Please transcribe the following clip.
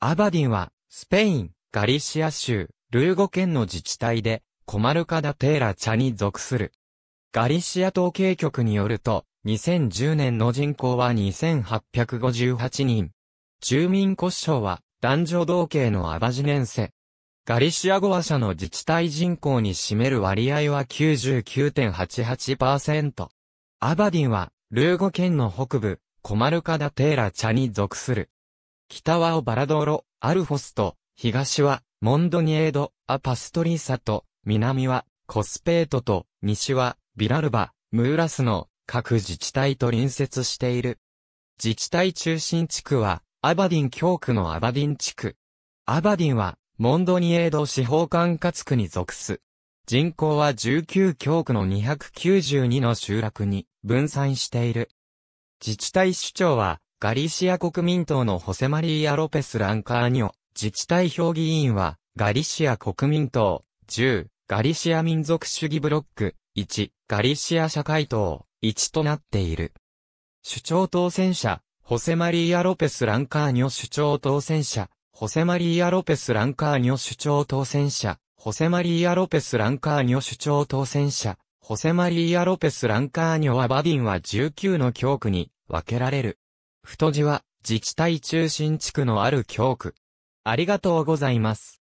アバディンは、スペイン、ガリシア州、ルーゴ県の自治体で、コマルカダ・テーラ茶に属する。ガリシア統計局によると、2010年の人口は2858人。住民骨省は、男女同系のアバジネンセ。ガリシア語話者の自治体人口に占める割合は99.88%。アバディンは、ルーゴ県の北部、コマルカダ・テーラ茶に属する。北はオバラドーロ、アルフォスと、東はモンドニエード、アパストリーサと、南はコスペートと、西はビラルバ、ムーラスの各自治体と隣接している。自治体中心地区は、アバディン教区のアバディン地区。アバディンは、モンドニエード司法管轄区に属す。人口は19教区の292の集落に分散している。自治体首長はガリシア国民党のホセマリーア・ロペス・ランカーニョ、自治体評議員は、ガリシア国民党、10、ガリシア民族主義ブロック、1、ガリシア社会党、1となっている。首長当選者、ホセマリーア・ロペス・ランカーニョ首長当選者、ホセマリーア・ロペス・ランカーニョ首長当選者、ホセマリーア・ロペス・ランカーニョ首長当選者、ホセマリーア・ロペス・ランカーニョはバディンは19の教区に分けられる。太字は、自治体中心地区のある教区。ありがとうございます。